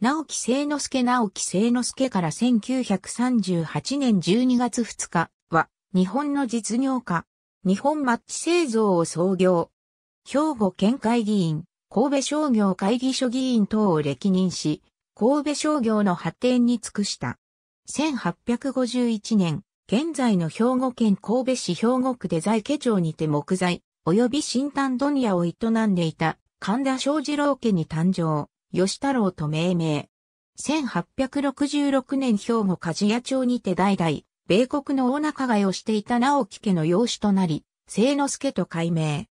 直木清之助直木清之助から1938年12月2日は、日本の実業家、日本マッチ製造を創業。兵庫県会議員、神戸商業会議所議員等を歴任し、神戸商業の発展に尽くした。1851年、現在の兵庫県神戸市兵庫区で財家町にて木材、及び新丹問屋を営んでいた神田正二郎家に誕生。吉太郎と命名。1866年兵庫鍛冶屋町にて代々、米国の大仲買をしていた直木家の養子となり、聖之助と改名。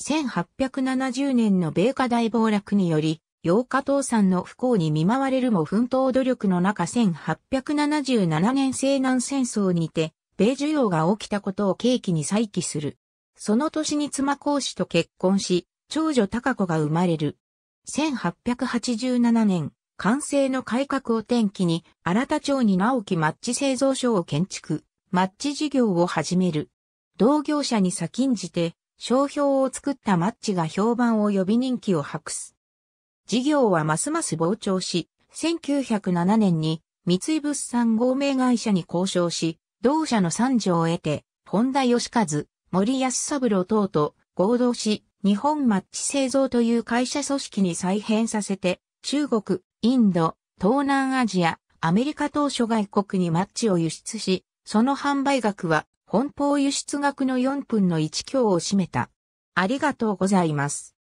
1870年の米花大暴落により、洋日倒産の不幸に見舞われるも奮闘努力の中1877年西南戦争にて、米需要が起きたことを契機に再起する。その年に妻講師と結婚し、長女高子が生まれる。1887年、完成の改革を転機に、新田町に直木マッチ製造所を建築、マッチ事業を始める。同業者に先んじて、商標を作ったマッチが評判を呼び人気を博す。事業はますます膨張し、1907年に三井物産合名会社に交渉し、同社の参上を得て、本田義和、森安三郎等と合同し、日本マッチ製造という会社組織に再編させて、中国、インド、東南アジア、アメリカ当初外国にマッチを輸出し、その販売額は、本邦輸出額の4分の1強を占めた。ありがとうございます。